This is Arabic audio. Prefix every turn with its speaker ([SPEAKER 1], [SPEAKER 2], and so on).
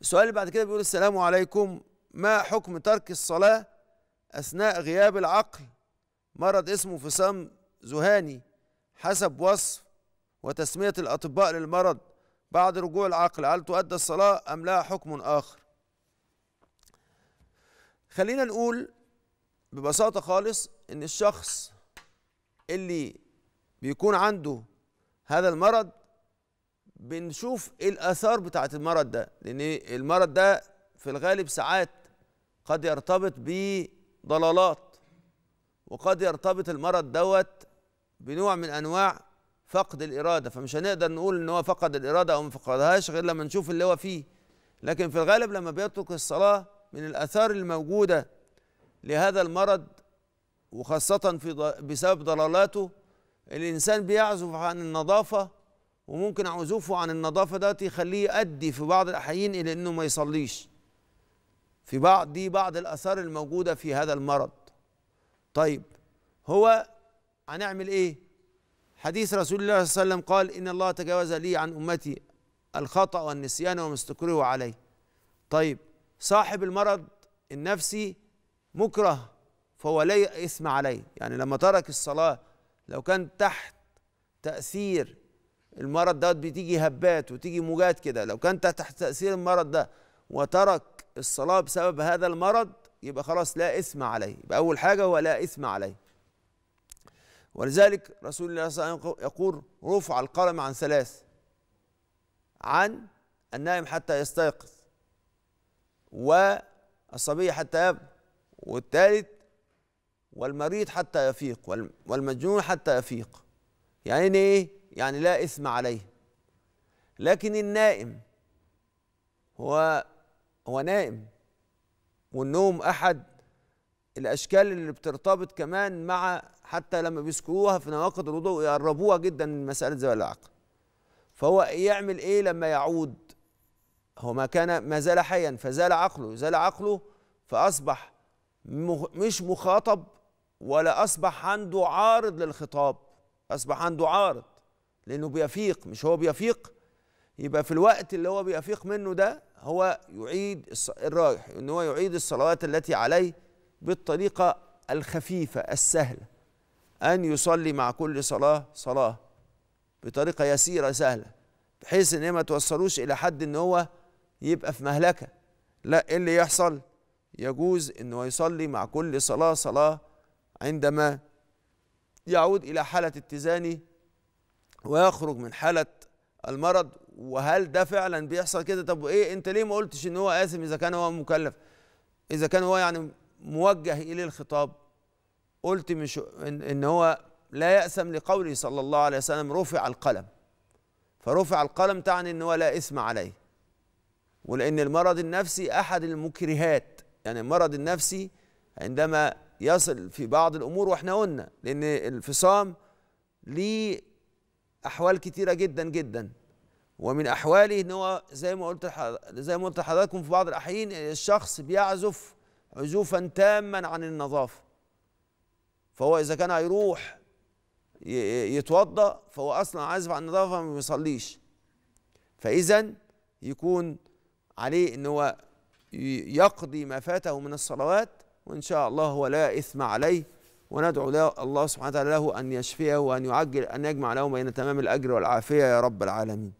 [SPEAKER 1] السؤال اللي بعد كده بيقول السلام عليكم ما حكم ترك الصلاة أثناء غياب العقل مرض اسمه فصام زهاني حسب وصف وتسمية الأطباء للمرض بعد رجوع العقل هل تؤدى الصلاة أم لها حكم آخر خلينا نقول ببساطة خالص إن الشخص اللي بيكون عنده هذا المرض بنشوف ايه الاثار بتاعه المرض ده لان المرض ده في الغالب ساعات قد يرتبط بضلالات وقد يرتبط المرض دوت بنوع من انواع فقد الاراده فمش هنقدر نقول ان هو فقد الاراده او ما فقدهاش غير لما نشوف اللي هو فيه لكن في الغالب لما بيترك الصلاه من الاثار الموجوده لهذا المرض وخاصه في بسبب ضلالاته الانسان بيعزف عن النظافه وممكن عزوفه عن النظافة ده يخليه يؤدي في بعض الأحيان إلى أنه ما يصليش في بعض دي بعض الآثار الموجودة في هذا المرض طيب هو هنعمل إيه حديث رسول الله صلى الله عليه وسلم قال إن الله تجاوز لي عن أمتي الخطأ والنسيان وما استكرهوا علي طيب صاحب المرض النفسي مكره فهو لا إثم عليه يعني لما ترك الصلاة لو كان تحت تأثير المرض دوت بتيجي هبات وتيجي موجات كده لو كانت تحت تاثير المرض ده وترك الصلاه بسبب هذا المرض يبقى خلاص لا اثم عليه يبقى اول حاجه هو لا اثم عليه ولذلك رسول الله صلى الله عليه وسلم يقول رفع القلم عن ثلاث عن النائم حتى يستيقظ والصبي حتى يبلغ والثالث والمريض حتى يفيق والمجنون حتى يفيق يعني ايه يعني لا إثم عليه لكن النائم هو هو نائم والنوم أحد الأشكال اللي بترتبط كمان مع حتى لما بيذكروها في نواقض الوضوء يقربوها جدا من مسألة زوال العقل فهو يعمل إيه لما يعود هو ما كان ما زال حيا فزال عقله زال عقله فأصبح مش مخاطب ولا أصبح عنده عارض للخطاب أصبح عنده عارض لانه بيفيق مش هو بيفيق يبقى في الوقت اللي هو بيفيق منه ده هو يعيد الرايح ان هو يعيد الصلوات التي عليه بالطريقه الخفيفه السهله ان يصلي مع كل صلاه صلاه بطريقه يسيره سهله بحيث ان هي ما توصلوش الى حد ان هو يبقى في مهلكه لا ايه اللي يحصل يجوز ان هو يصلي مع كل صلاه صلاه عندما يعود الى حاله اتزانه ويخرج من حاله المرض وهل ده فعلا بيحصل كده طب وايه انت ليه ما قلتش ان هو اسم اذا كان هو مكلف اذا كان هو يعني موجه اليه الخطاب قلت مش ان, إن هو لا يأسم لقوله صلى الله عليه وسلم رفع القلم فرفع القلم تعني ان هو لا إثم عليه ولأن المرض النفسي أحد المكرهات يعني المرض النفسي عندما يصل في بعض الأمور واحنا قلنا لأن الفصام ليه احوال كتيره جدا جدا ومن احواله ان هو زي ما قلت زي ما قلت لحضراتكم في بعض الاحيان الشخص بيعزف عزوفا تاما عن النظافه فهو اذا كان هيروح يتوضا فهو اصلا عازف عن النظافه ما بيصليش فاذا يكون عليه ان هو يقضي ما فاته من الصلوات وان شاء الله هو لا اثم عليه وندعو له الله سبحانه وتعالى له أن يشفيه وأن يعجل أن يجمع له بين تمام الأجر والعافية يا رب العالمين